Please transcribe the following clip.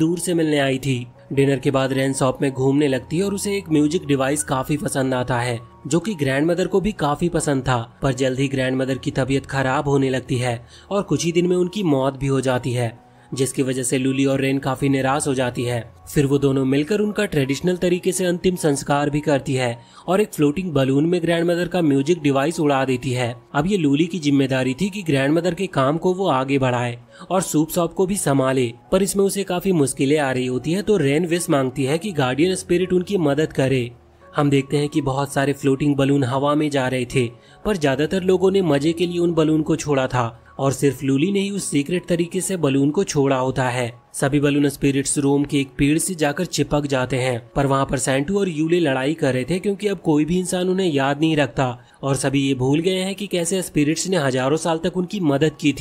दूर से मिलने आई थी डिनर के बाद रेन शॉप में घूमने लगती है और उसे एक म्यूजिक डिवाइस काफी पसंद आता है जो कि ग्रैंड मदर को भी काफी पसंद था पर जल्द ही ग्रैंड मदर की तबीयत खराब होने लगती है और कुछ ही दिन में उनकी मौत भी हो जाती है जिसकी वजह से लूली और रेन काफी निराश हो जाती है फिर वो दोनों मिलकर उनका ट्रेडिशनल तरीके से अंतिम संस्कार भी करती है और एक फ्लोटिंग बलून में ग्रैंड मदर का म्यूजिक डिवाइस उड़ा देती है अब ये लूली की जिम्मेदारी थी कि ग्रैंड मदर के काम को वो आगे बढ़ाए और सूप शॉप को भी संभाले पर इसमें उसे काफी मुश्किलें आ रही होती है तो रेन विश मांगती है की गार्डियन स्पिरिट उनकी मदद करे हम देखते हैं कि बहुत सारे फ्लोटिंग बलून हवा में जा रहे थे पर ज्यादातर लोगों ने मजे के लिए उन बलून को छोड़ा था और सिर्फ लूली ने ही उस सीक्रेट तरीके से बलून को छोड़ा होता है सभी बलून स्पिरिट्स रोम के एक पेड़ से जाकर चिपक जाते हैं पर वहाँ पर सेंटू और यूले लड़ाई कर रहे थे क्योंकि अब कोई भी इंसान उन्हें याद नहीं रखता और सभी ये भूल गए हैं कि कैसे स्पिरिट्स ने हजारों साल तक उनकी मदद की थी